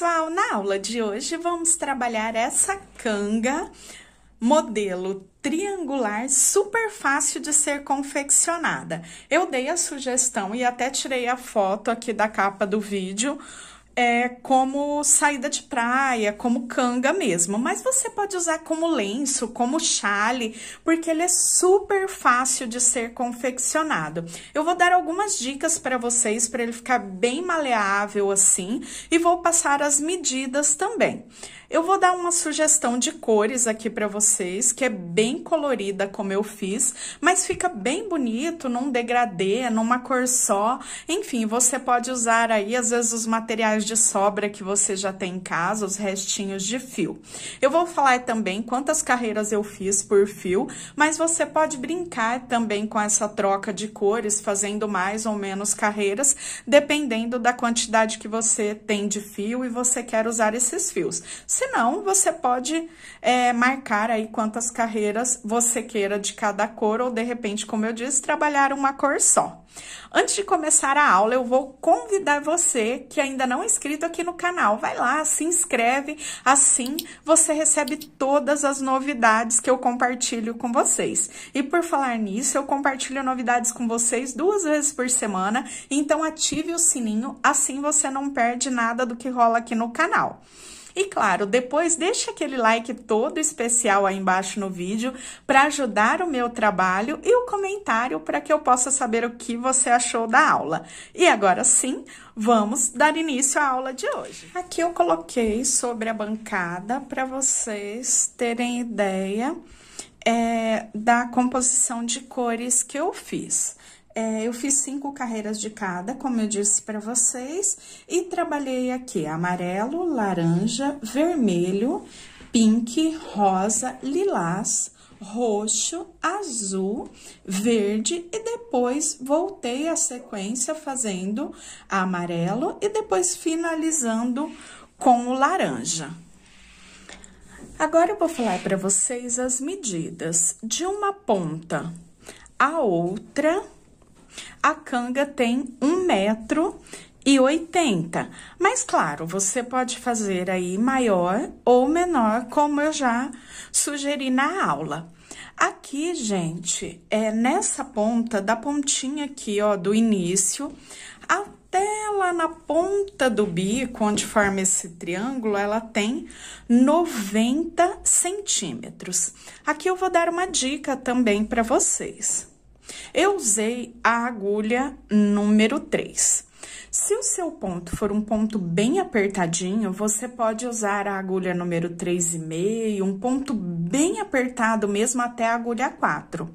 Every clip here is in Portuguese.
pessoal, na aula de hoje vamos trabalhar essa canga modelo triangular super fácil de ser confeccionada. Eu dei a sugestão e até tirei a foto aqui da capa do vídeo é, como saída de praia, como canga mesmo, mas você pode usar como lenço, como chale, porque ele é super fácil de ser confeccionado. Eu vou dar algumas dicas para vocês para ele ficar bem maleável assim e vou passar as medidas também. Eu vou dar uma sugestão de cores aqui para vocês, que é bem colorida como eu fiz, mas fica bem bonito num degradê, numa cor só. Enfim, você pode usar aí, às vezes, os materiais de sobra que você já tem em casa, os restinhos de fio. Eu vou falar também quantas carreiras eu fiz por fio, mas você pode brincar também com essa troca de cores, fazendo mais ou menos carreiras, dependendo da quantidade que você tem de fio e você quer usar esses fios. Senão, você pode é, marcar aí quantas carreiras você queira de cada cor, ou de repente, como eu disse, trabalhar uma cor só. Antes de começar a aula, eu vou convidar você que ainda não é inscrito aqui no canal. Vai lá, se inscreve, assim você recebe todas as novidades que eu compartilho com vocês. E por falar nisso, eu compartilho novidades com vocês duas vezes por semana, então ative o sininho, assim você não perde nada do que rola aqui no canal. E claro, depois deixa aquele like todo especial aí embaixo no vídeo para ajudar o meu trabalho e o comentário para que eu possa saber o que você achou da aula. E agora sim, vamos dar início à aula de hoje. Aqui eu coloquei sobre a bancada para vocês terem ideia é, da composição de cores que eu fiz. É, eu fiz cinco carreiras de cada, como eu disse para vocês, e trabalhei aqui amarelo, laranja, vermelho, pink, rosa, lilás, roxo, azul, verde e depois voltei a sequência fazendo amarelo e depois finalizando com o laranja. Agora eu vou falar para vocês as medidas de uma ponta a outra a canga tem um metro e Mas claro, você pode fazer aí maior ou menor, como eu já sugeri na aula. Aqui, gente, é nessa ponta, da pontinha aqui, ó, do início até lá na ponta do bico, onde forma esse triângulo, ela tem 90 centímetros. Aqui eu vou dar uma dica também para vocês. Eu usei a agulha número 3. Se o seu ponto for um ponto bem apertadinho, você pode usar a agulha número 3,5, um ponto bem apertado mesmo até a agulha 4.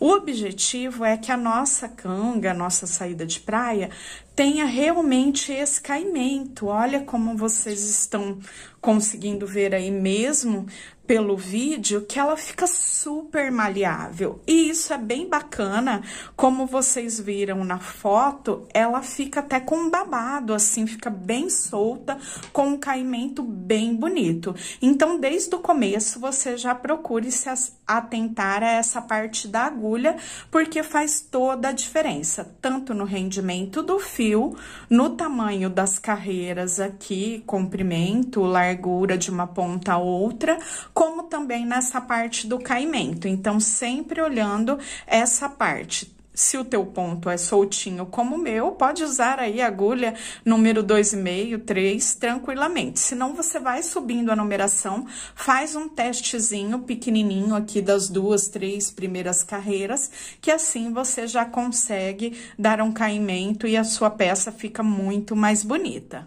O objetivo é que a nossa canga, a nossa saída de praia, tenha realmente esse caimento. Olha como vocês estão conseguindo ver aí mesmo pelo vídeo que ela fica super maleável. E isso é bem bacana, como vocês viram na foto, ela fica até com babado, assim, fica bem solta, com um caimento bem bonito. Então, desde o começo, você já procure se atentar a essa parte da agulha, porque faz toda a diferença, tanto no rendimento do fio, no tamanho das carreiras aqui, comprimento, largura de uma ponta a outra, como também nessa parte do caimento. Então, sempre olhando essa parte, se o teu ponto é soltinho como o meu, pode usar aí a agulha número 2,5, 3, tranquilamente. Senão, você vai subindo a numeração, faz um testezinho pequenininho aqui das duas, três primeiras carreiras, que assim você já consegue dar um caimento e a sua peça fica muito mais bonita.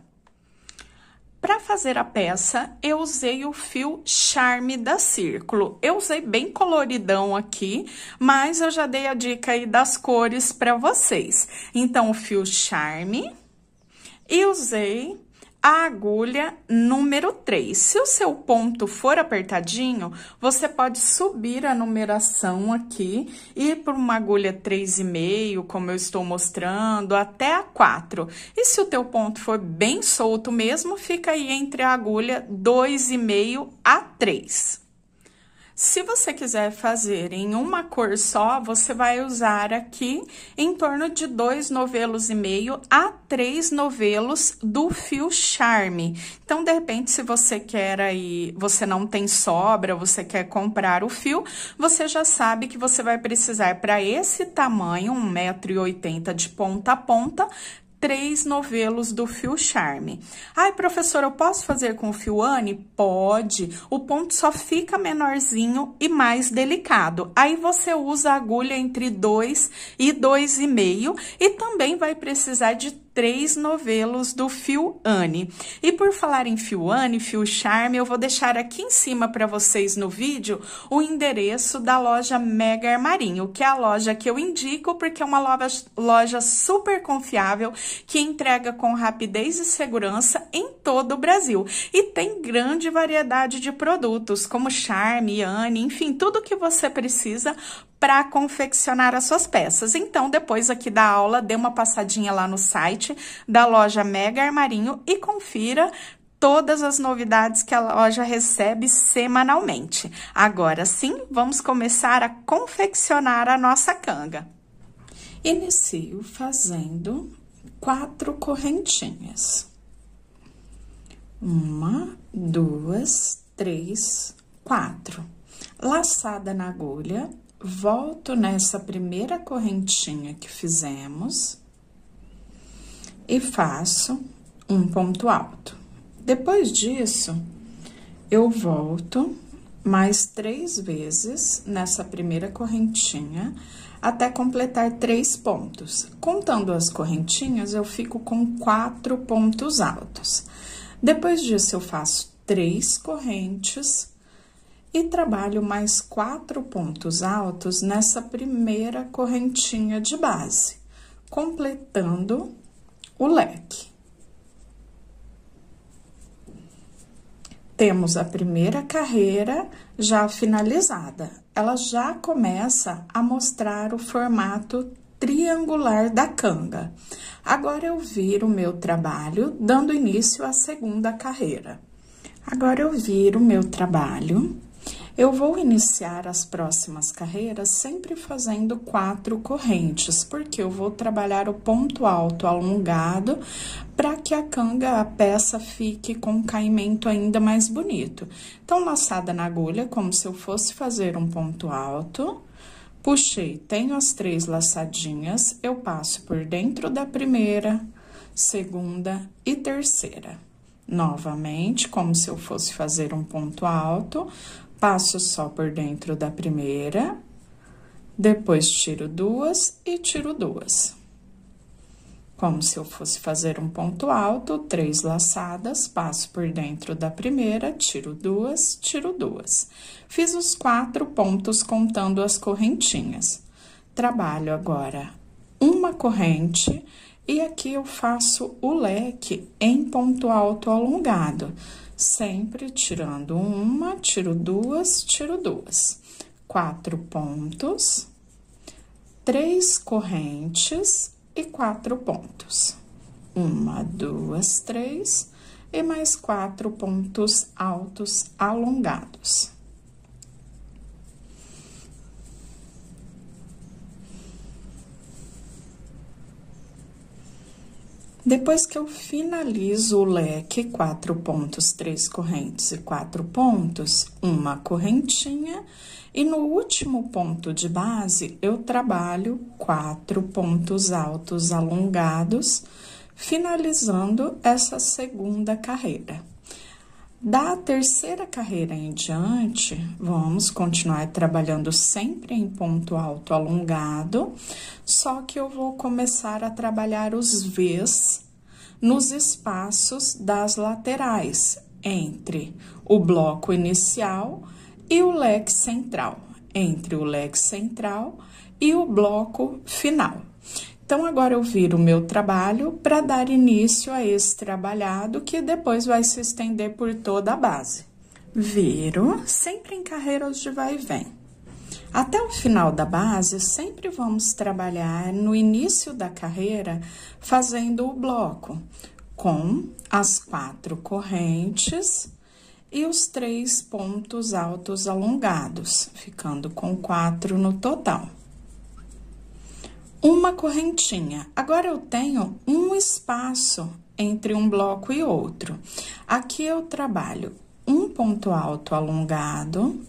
Para fazer a peça, eu usei o fio Charme da Círculo. Eu usei bem coloridão aqui, mas eu já dei a dica aí das cores para vocês. Então, o fio Charme e usei a agulha número 3. Se o seu ponto for apertadinho, você pode subir a numeração aqui, ir por uma agulha 3,5, como eu estou mostrando, até a 4. E se o teu ponto for bem solto mesmo, fica aí entre a agulha 2,5 a 3. Se você quiser fazer em uma cor só, você vai usar aqui em torno de dois novelos e meio a três novelos do fio charme. Então, de repente, se você quer aí, você não tem sobra, você quer comprar o fio, você já sabe que você vai precisar para esse tamanho, 1,80m de ponta a ponta, três novelos do fio charme. Ai, professora, eu posso fazer com o fio Anne? Pode. O ponto só fica menorzinho e mais delicado. Aí você usa a agulha entre 2 e 2,5 e também vai precisar de três novelos do Fio Anne. E por falar em Fio Anne, Fio Charme, eu vou deixar aqui em cima para vocês no vídeo o endereço da loja Mega Armarinho, que é a loja que eu indico porque é uma loja, loja super confiável que entrega com rapidez e segurança em todo o Brasil. E tem grande variedade de produtos, como charme, Anne, enfim, tudo que você precisa para confeccionar as suas peças. Então, depois aqui da aula, dê uma passadinha lá no site da loja Mega Armarinho e confira todas as novidades que a loja recebe semanalmente. Agora sim, vamos começar a confeccionar a nossa canga. Inicio fazendo quatro correntinhas. Uma, duas, três, quatro. Laçada na agulha, volto nessa primeira correntinha que fizemos e faço um ponto alto. Depois disso, eu volto mais três vezes nessa primeira correntinha até completar três pontos. Contando as correntinhas, eu fico com quatro pontos altos. Depois disso, eu faço três correntes e trabalho mais quatro pontos altos nessa primeira correntinha de base, completando o leque. Temos a primeira carreira já finalizada. Ela já começa a mostrar o formato triangular da canga. Agora eu viro o meu trabalho, dando início à segunda carreira. Agora eu viro o meu trabalho eu vou iniciar as próximas carreiras sempre fazendo quatro correntes, porque eu vou trabalhar o ponto alto alongado para que a canga, a peça, fique com um caimento ainda mais bonito. Então, laçada na agulha, como se eu fosse fazer um ponto alto... Puxei, tenho as três laçadinhas, eu passo por dentro da primeira, segunda e terceira. Novamente, como se eu fosse fazer um ponto alto, Passo só por dentro da primeira, depois tiro duas e tiro duas. Como se eu fosse fazer um ponto alto, três laçadas, passo por dentro da primeira, tiro duas, tiro duas. Fiz os quatro pontos contando as correntinhas. Trabalho agora uma corrente e aqui eu faço o leque em ponto alto alongado sempre tirando uma, tiro duas, tiro duas. Quatro pontos, três correntes e quatro pontos. Uma, duas, três e mais quatro pontos altos alongados. Depois que eu finalizo o leque, quatro pontos, três correntes e quatro pontos, uma correntinha. E no último ponto de base, eu trabalho quatro pontos altos alongados, finalizando essa segunda carreira. Da terceira carreira em diante, vamos continuar trabalhando sempre em ponto alto alongado, só que eu vou começar a trabalhar os Vs nos espaços das laterais, entre o bloco inicial e o leque central, entre o leque central e o bloco final. Então, agora eu viro o meu trabalho para dar início a esse trabalhado, que depois vai se estender por toda a base. Viro, sempre em carreiras de vai e vem. Até o final da base, sempre vamos trabalhar no início da carreira fazendo o bloco com as quatro correntes e os três pontos altos alongados, ficando com quatro no total uma correntinha. Agora eu tenho um espaço entre um bloco e outro. Aqui eu trabalho um ponto alto alongado,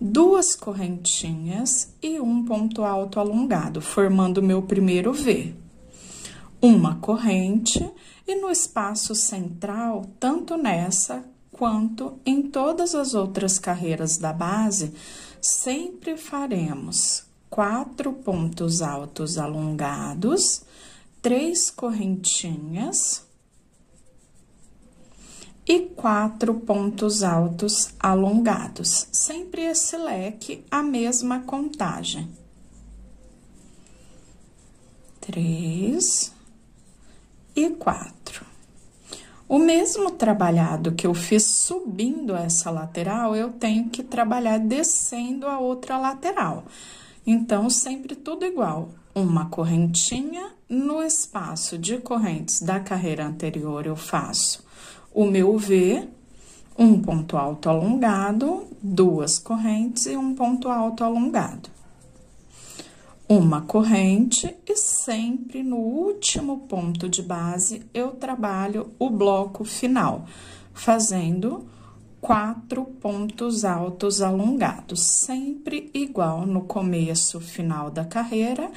duas correntinhas e um ponto alto alongado, formando meu primeiro V. Uma corrente e no espaço central, tanto nessa quanto em todas as outras carreiras da base, sempre faremos quatro pontos altos alongados, três correntinhas e quatro pontos altos alongados. Sempre esse leque, a mesma contagem. Três e quatro. O mesmo trabalhado que eu fiz subindo essa lateral, eu tenho que trabalhar descendo a outra lateral. Então, sempre tudo igual. Uma correntinha no espaço de correntes da carreira anterior, eu faço o meu V, um ponto alto alongado, duas correntes e um ponto alto alongado. Uma corrente e sempre no último ponto de base eu trabalho o bloco final, fazendo quatro pontos altos alongados, sempre igual no começo, final da carreira,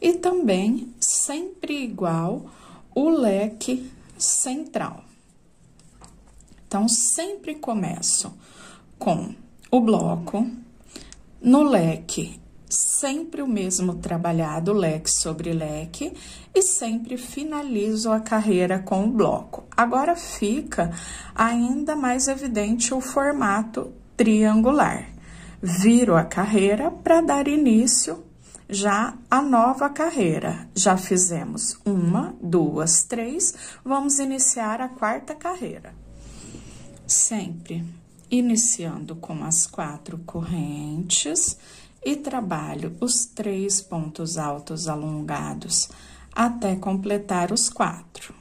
e também sempre igual o leque central. Então, sempre começo com o bloco no leque sempre o mesmo trabalhado, leque sobre leque, e sempre finalizo a carreira com o bloco. Agora fica ainda mais evidente o formato triangular. Viro a carreira para dar início já a nova carreira. Já fizemos uma, duas, três, vamos iniciar a quarta carreira. Sempre iniciando com as quatro correntes e trabalho os três pontos altos alongados até completar os quatro.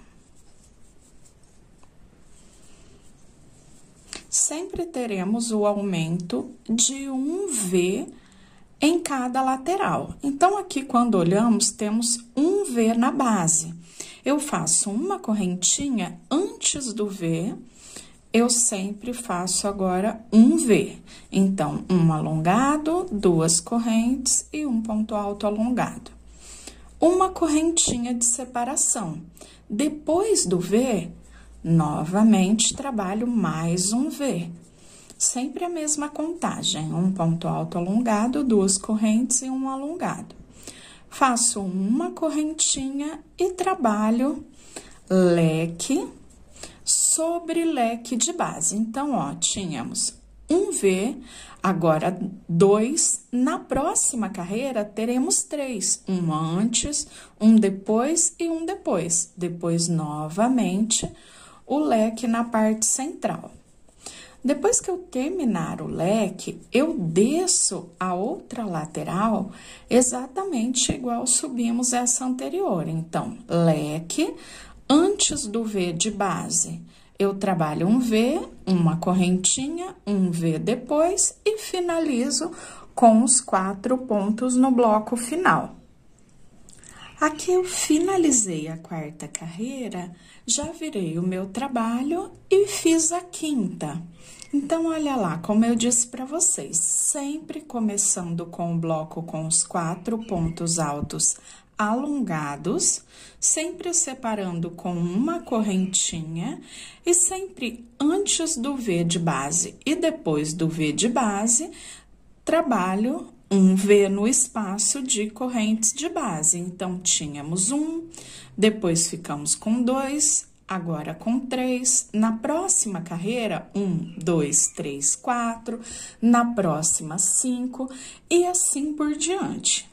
Sempre teremos o aumento de um V em cada lateral. Então, aqui quando olhamos, temos um V na base. Eu faço uma correntinha antes do V eu sempre faço agora um V. Então, um alongado, duas correntes e um ponto alto alongado. Uma correntinha de separação. Depois do V, novamente trabalho mais um V. Sempre a mesma contagem, um ponto alto alongado, duas correntes e um alongado. Faço uma correntinha e trabalho leque, sobre leque de base. Então, ó, tínhamos um V, agora dois. Na próxima carreira, teremos três: um antes, um depois e um depois. Depois, novamente, o leque na parte central. Depois que eu terminar o leque, eu desço a outra lateral exatamente igual subimos essa anterior. Então, leque antes do V de base eu trabalho um V, uma correntinha, um V depois e finalizo com os quatro pontos no bloco final. Aqui eu finalizei a quarta carreira, já virei o meu trabalho e fiz a quinta. Então, olha lá, como eu disse para vocês, sempre começando com o bloco com os quatro pontos altos alongados, sempre separando com uma correntinha e sempre antes do V de base e depois do V de base, trabalho um V no espaço de correntes de base. Então, tínhamos um, depois ficamos com dois, agora com três. Na próxima carreira, um, dois, três, quatro. Na próxima, cinco. E assim por diante.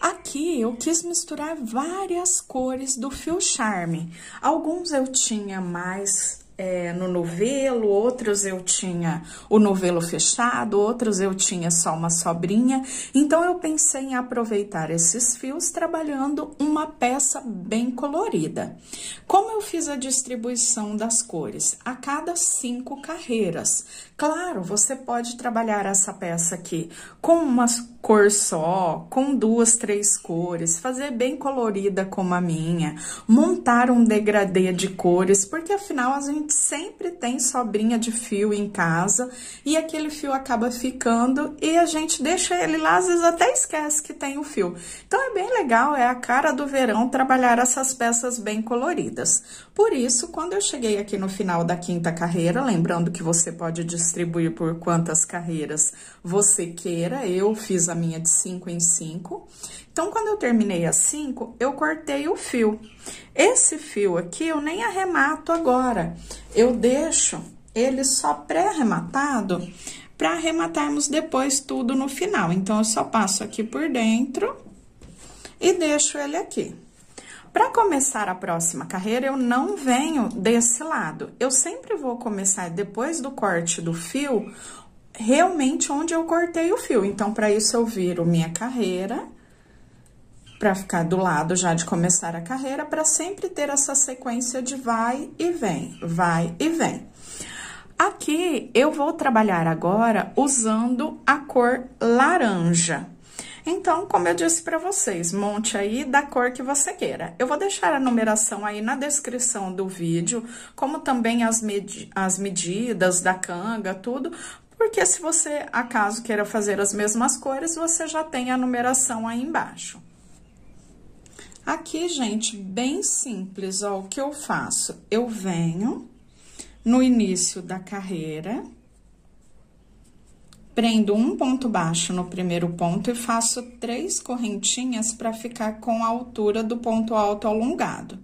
Aqui eu quis misturar várias cores do fio charme. Alguns eu tinha mais é, no novelo, outros eu tinha o novelo fechado, outros eu tinha só uma sobrinha. Então, eu pensei em aproveitar esses fios trabalhando uma peça bem colorida. Como eu fiz a distribuição das cores? A cada cinco carreiras. Claro, você pode trabalhar essa peça aqui com uma cor só, com duas, três cores, fazer bem colorida como a minha, montar um degradê de cores, porque afinal a gente gente sempre tem sobrinha de fio em casa e aquele fio acaba ficando e a gente deixa ele lá, às vezes até esquece que tem o fio. Então é bem legal, é a cara do verão trabalhar essas peças bem coloridas. Por isso, quando eu cheguei aqui no final da quinta carreira, lembrando que você pode distribuir por quantas carreiras você queira, eu fiz a minha de 5 em 5, então, quando eu terminei as cinco, eu cortei o fio. Esse fio aqui eu nem arremato agora, eu deixo ele só pré-arrematado para arrematarmos depois tudo no final. Então, eu só passo aqui por dentro e deixo ele aqui. Para começar a próxima carreira, eu não venho desse lado. Eu sempre vou começar depois do corte do fio, realmente onde eu cortei o fio. Então, para isso, eu viro minha carreira para ficar do lado já de começar a carreira, para sempre ter essa sequência de vai e vem, vai e vem. Aqui eu vou trabalhar agora usando a cor laranja. Então, como eu disse para vocês, monte aí da cor que você queira. Eu vou deixar a numeração aí na descrição do vídeo, como também as, med as medidas da canga, tudo, porque se você acaso queira fazer as mesmas cores, você já tem a numeração aí embaixo. Aqui, gente, bem simples, ó, o que eu faço? Eu venho no início da carreira, prendo um ponto baixo no primeiro ponto e faço três correntinhas para ficar com a altura do ponto alto alongado.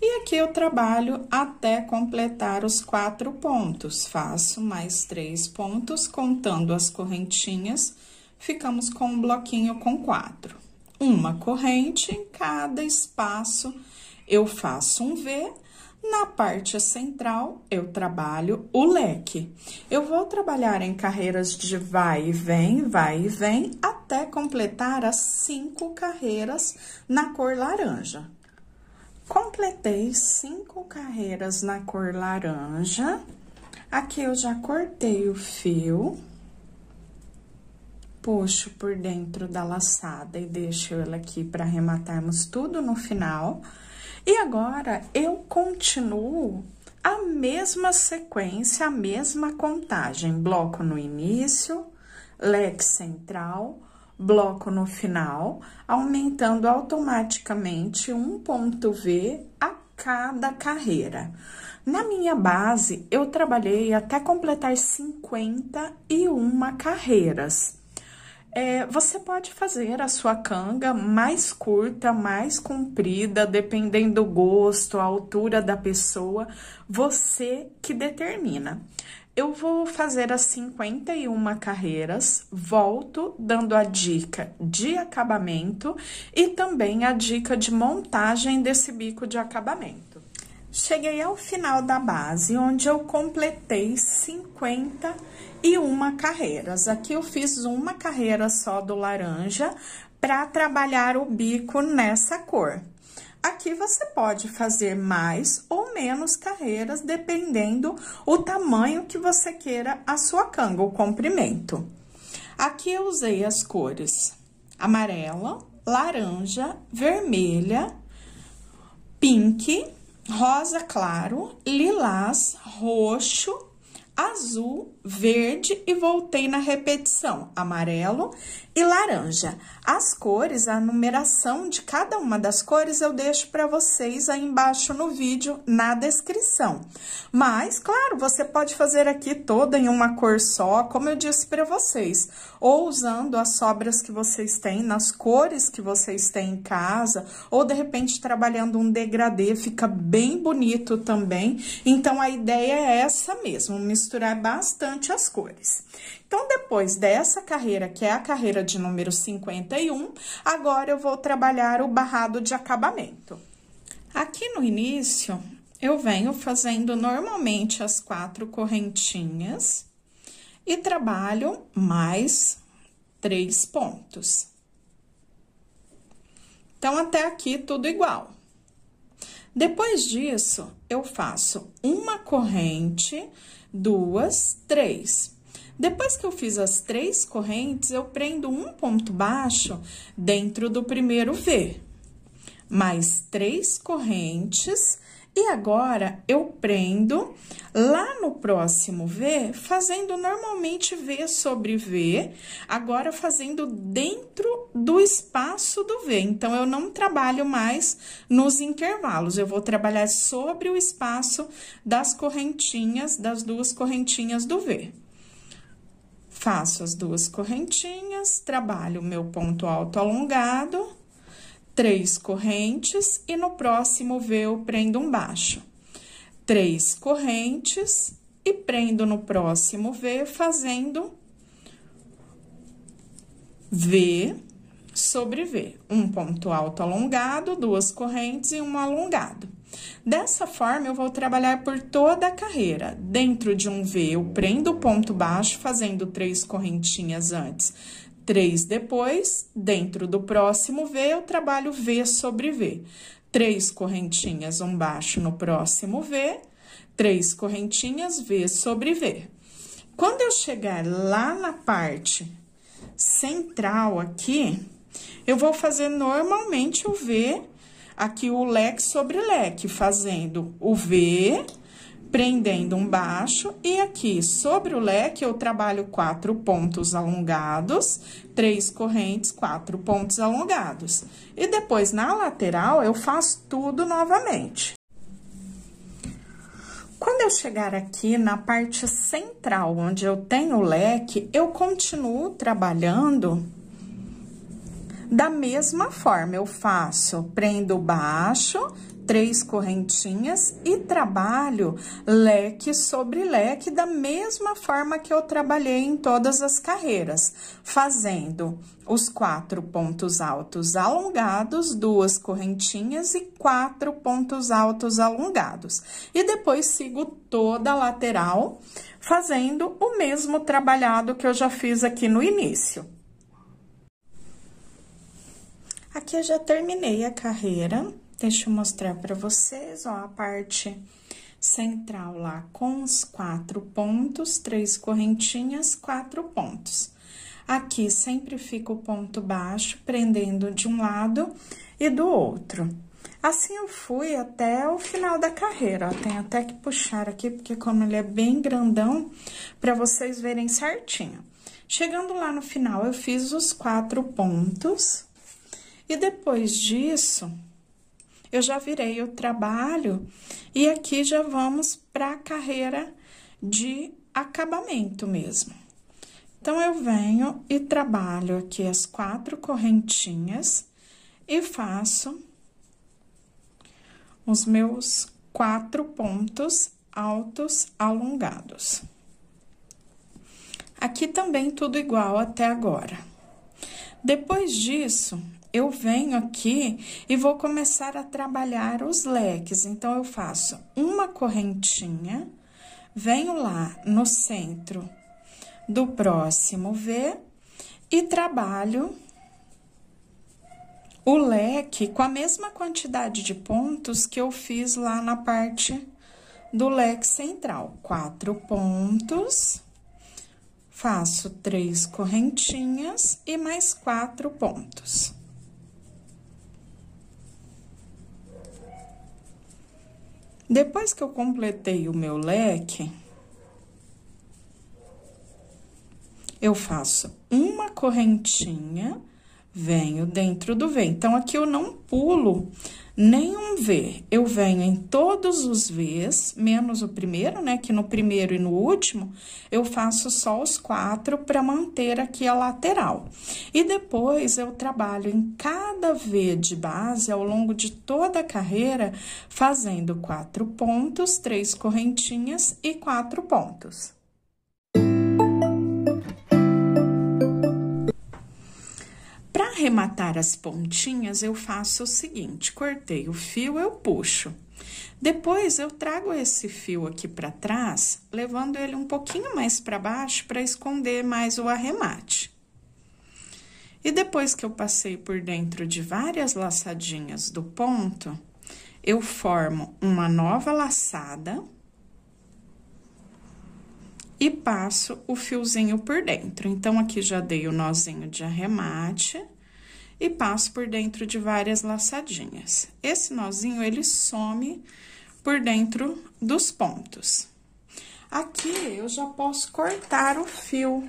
E aqui eu trabalho até completar os quatro pontos. Faço mais três pontos, contando as correntinhas, ficamos com um bloquinho com quatro uma corrente, em cada espaço eu faço um V, na parte central eu trabalho o leque. Eu vou trabalhar em carreiras de vai e vem, vai e vem, até completar as cinco carreiras na cor laranja. Completei cinco carreiras na cor laranja. Aqui eu já cortei o fio puxo por dentro da laçada e deixo ela aqui para arrematarmos tudo no final. E agora, eu continuo a mesma sequência, a mesma contagem. Bloco no início, leque central, bloco no final, aumentando automaticamente um ponto V a cada carreira. Na minha base, eu trabalhei até completar 51 carreiras. É, você pode fazer a sua canga mais curta, mais comprida, dependendo do gosto, a altura da pessoa, você que determina. Eu vou fazer as 51 carreiras, volto dando a dica de acabamento e também a dica de montagem desse bico de acabamento. Cheguei ao final da base, onde eu completei 50 e uma carreiras. Aqui eu fiz uma carreira só do laranja para trabalhar o bico nessa cor. Aqui você pode fazer mais ou menos carreiras, dependendo o tamanho que você queira a sua canga, o comprimento. Aqui eu usei as cores amarela, laranja, vermelha, pink, rosa claro, lilás, roxo azul, verde e voltei na repetição, amarelo e laranja. As cores, a numeração de cada uma das cores eu deixo para vocês aí embaixo no vídeo, na descrição. Mas, claro, você pode fazer aqui toda em uma cor só, como eu disse para vocês, ou usando as sobras que vocês têm, nas cores que vocês têm em casa, ou de repente trabalhando um degradê, fica bem bonito também. Então, a ideia é essa mesmo, misturar misturar bastante as cores. Então, depois dessa carreira, que é a carreira de número 51, agora eu vou trabalhar o barrado de acabamento. Aqui no início, eu venho fazendo normalmente as quatro correntinhas e trabalho mais três pontos. Então, até aqui tudo igual. Depois disso, eu faço uma corrente duas, três. Depois que eu fiz as três correntes, eu prendo um ponto baixo dentro do primeiro V. Mais três correntes e agora eu prendo lá no próximo V, fazendo normalmente V sobre V, agora fazendo dentro do espaço do V. Então, eu não trabalho mais nos intervalos, eu vou trabalhar sobre o espaço das correntinhas, das duas correntinhas do V. Faço as duas correntinhas, trabalho o meu ponto alto alongado três correntes e no próximo V eu prendo um baixo. Três correntes e prendo no próximo V fazendo V sobre V. Um ponto alto alongado, duas correntes e um alongado. Dessa forma, eu vou trabalhar por toda a carreira. Dentro de um V, eu prendo o ponto baixo, fazendo três correntinhas antes 3 depois, dentro do próximo V, eu trabalho V sobre V. Três correntinhas, um baixo no próximo V, três correntinhas, V sobre V. Quando eu chegar lá na parte central aqui, eu vou fazer normalmente o V, aqui o leque sobre leque, fazendo o V prendendo um baixo e aqui sobre o leque eu trabalho quatro pontos alongados, três correntes, quatro pontos alongados. E depois na lateral eu faço tudo novamente. Quando eu chegar aqui na parte central, onde eu tenho o leque, eu continuo trabalhando da mesma forma. Eu faço prendo baixo, três correntinhas e trabalho leque sobre leque da mesma forma que eu trabalhei em todas as carreiras, fazendo os quatro pontos altos alongados, duas correntinhas e quatro pontos altos alongados. E depois sigo toda a lateral fazendo o mesmo trabalhado que eu já fiz aqui no início. Aqui eu já terminei a carreira. Deixa eu mostrar para vocês, ó, a parte central lá com os quatro pontos, três correntinhas, quatro pontos. Aqui sempre fica o ponto baixo, prendendo de um lado e do outro. Assim eu fui até o final da carreira, ó. tem até que puxar aqui, porque como ele é bem grandão, para vocês verem certinho. Chegando lá no final, eu fiz os quatro pontos. E depois disso, eu já virei o trabalho e aqui já vamos para a carreira de acabamento mesmo. Então, eu venho e trabalho aqui as quatro correntinhas e faço os meus quatro pontos altos alongados. Aqui também tudo igual até agora. Depois disso, eu venho aqui e vou começar a trabalhar os leques. Então, eu faço uma correntinha, venho lá no centro do próximo V e trabalho o leque com a mesma quantidade de pontos que eu fiz lá na parte do leque central. Quatro pontos, faço três correntinhas e mais quatro pontos. Depois que eu completei o meu leque, eu faço uma correntinha, venho dentro do V. Então, aqui eu não pulo Nenhum V eu venho em todos os Vs, menos o primeiro, né? Que no primeiro e no último eu faço só os quatro para manter aqui a lateral. E depois eu trabalho em cada V de base ao longo de toda a carreira, fazendo quatro pontos, três correntinhas e quatro pontos. Para arrematar as pontinhas, eu faço o seguinte: cortei o fio, eu puxo. Depois eu trago esse fio aqui para trás, levando ele um pouquinho mais para baixo para esconder mais o arremate. E depois que eu passei por dentro de várias laçadinhas do ponto, eu formo uma nova laçada e passo o fiozinho por dentro. Então, aqui já dei o nozinho de arremate e passo por dentro de várias laçadinhas. Esse nozinho, ele some por dentro dos pontos. Aqui, eu já posso cortar o fio.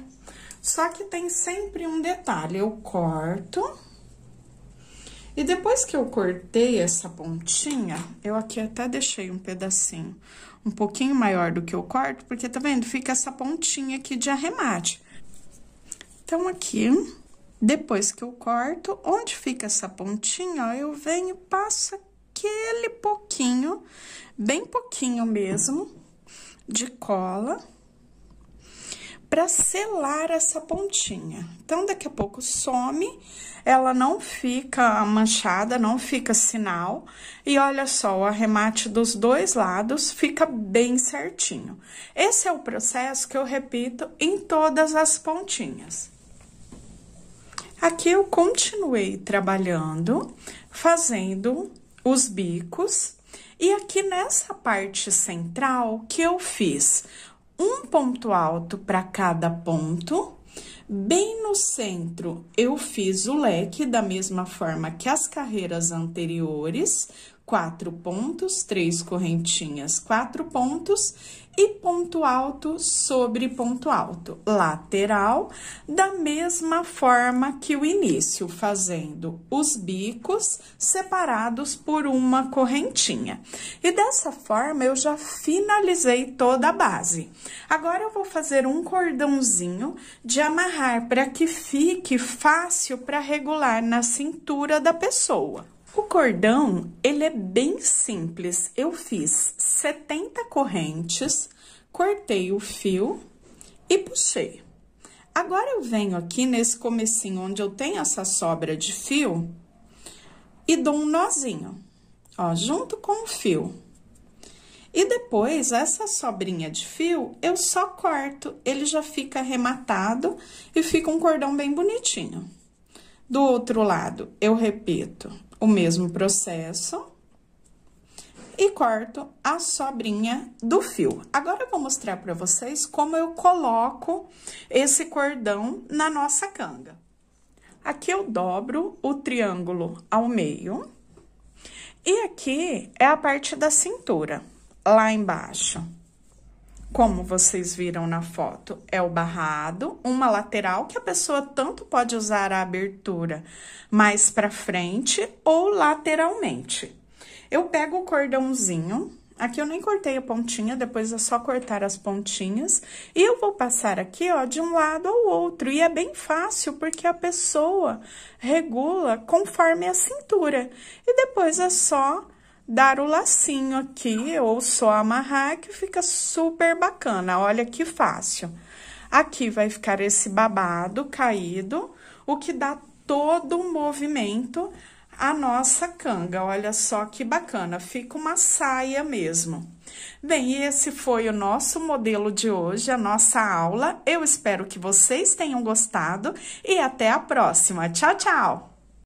Só que tem sempre um detalhe, eu corto... E depois que eu cortei essa pontinha, eu aqui até deixei um pedacinho um pouquinho maior do que eu corto, porque tá vendo? Fica essa pontinha aqui de arremate. Então, aqui, depois que eu corto, onde fica essa pontinha, ó, eu venho, passo aquele pouquinho, bem pouquinho mesmo, de cola, para selar essa pontinha. Então, daqui a pouco some, ela não fica manchada, não fica sinal. E olha só, o arremate dos dois lados fica bem certinho. Esse é o processo que eu repito em todas as pontinhas. Aqui eu continuei trabalhando, fazendo os bicos. E aqui nessa parte central que eu fiz um ponto alto para cada ponto Bem no centro, eu fiz o leque da mesma forma que as carreiras anteriores, quatro pontos, três correntinhas, quatro pontos, e ponto alto sobre ponto alto lateral, da mesma forma que o início, fazendo os bicos separados por uma correntinha. E dessa forma eu já finalizei toda a base. Agora eu vou fazer um cordãozinho de amarrar para que fique fácil para regular na cintura da pessoa. O cordão, ele é bem simples. Eu fiz 70 correntes, cortei o fio e puxei. Agora, eu venho aqui nesse comecinho onde eu tenho essa sobra de fio e dou um nozinho, ó, junto com o fio. E depois, essa sobrinha de fio, eu só corto, ele já fica arrematado e fica um cordão bem bonitinho. Do outro lado, eu repito, o mesmo processo e corto a sobrinha do fio. Agora eu vou mostrar para vocês como eu coloco esse cordão na nossa canga. Aqui eu dobro o triângulo ao meio e aqui é a parte da cintura, lá embaixo como vocês viram na foto, é o barrado, uma lateral que a pessoa tanto pode usar a abertura mais para frente ou lateralmente. Eu pego o cordãozinho, aqui eu nem cortei a pontinha, depois é só cortar as pontinhas, e eu vou passar aqui, ó, de um lado ao outro, e é bem fácil, porque a pessoa regula conforme a cintura, e depois é só dar o lacinho aqui ou só amarrar que fica super bacana. Olha que fácil. Aqui vai ficar esse babado caído, o que dá todo o movimento à nossa canga. Olha só que bacana, fica uma saia mesmo. Bem, esse foi o nosso modelo de hoje, a nossa aula. Eu espero que vocês tenham gostado e até a próxima. Tchau, tchau!